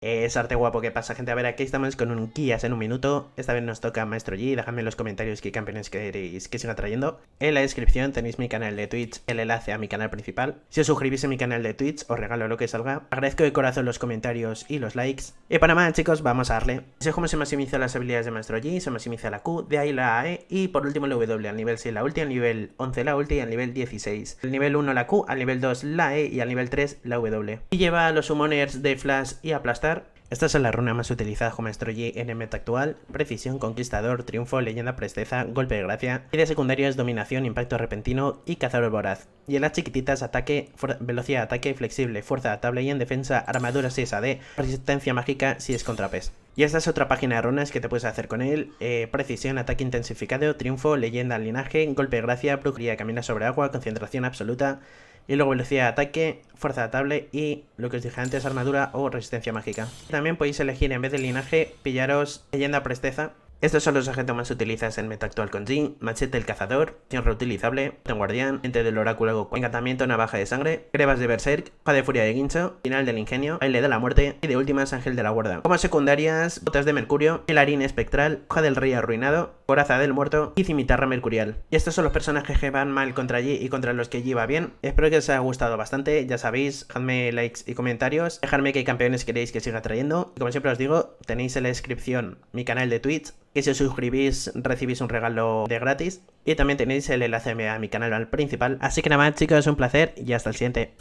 Es arte guapo que pasa, gente. A ver, aquí estamos con un Kias en un minuto. Esta vez nos toca Maestro G. Dejadme en los comentarios qué campeones queréis que siga trayendo. En la descripción tenéis mi canal de Twitch, el enlace a mi canal principal. Si os suscribís a mi canal de Twitch, os regalo lo que salga. Agradezco de corazón los comentarios y los likes. Y para más, chicos, vamos a darle. Sé cómo se maximiza las habilidades de Maestro G. Se maximiza la Q, de ahí la AE. Y por último, la W. Al nivel 6 la ulti, al nivel 11 la ulti y al nivel 16. el nivel 1 la Q, al nivel 2 la E y al nivel 3 la W. Y lleva a los summoners de Flash y aplastar esta es la runa más utilizada como Yi en el meta actual, precisión, conquistador, triunfo, leyenda, presteza, golpe de gracia, y de es dominación, impacto repentino y cazador voraz. Y en las chiquititas ataque, velocidad de ataque, flexible, fuerza atable y en defensa, armadura si es AD, resistencia mágica si es contrapeso Y esta es otra página de runas que te puedes hacer con él, eh, precisión, ataque intensificado, triunfo, leyenda, linaje, golpe de gracia, brujería, camina sobre agua, concentración absoluta, y luego velocidad de ataque, fuerza de tablet y lo que os dije antes, armadura o resistencia mágica. También podéis elegir en vez de linaje, pillaros leyenda presteza, estos son los objetos más utilizados en meta actual con Jin, Machete el Cazador, tierra Reutilizable, Ten Guardián, Ente del Oráculo, Encantamiento Navaja de Sangre, Crevas de Berserk, Hoja de Furia de Guincho, Final del Ingenio, Aile de la Muerte y de últimas Ángel de la Guarda. Como secundarias, Botas de Mercurio, El Harín Espectral, Hoja del Rey Arruinado, Coraza del Muerto y Cimitarra Mercurial. Y estos son los personajes que van mal contra G y contra los que G va bien. Espero que os haya gustado bastante, ya sabéis, dejadme likes y comentarios, dejadme qué campeones queréis que siga trayendo. Y como siempre os digo, tenéis en la descripción mi canal de Twitch, que si os suscribís recibís un regalo de gratis y también tenéis el enlace a mi canal principal. Así que nada más chicos, es un placer y hasta el siguiente.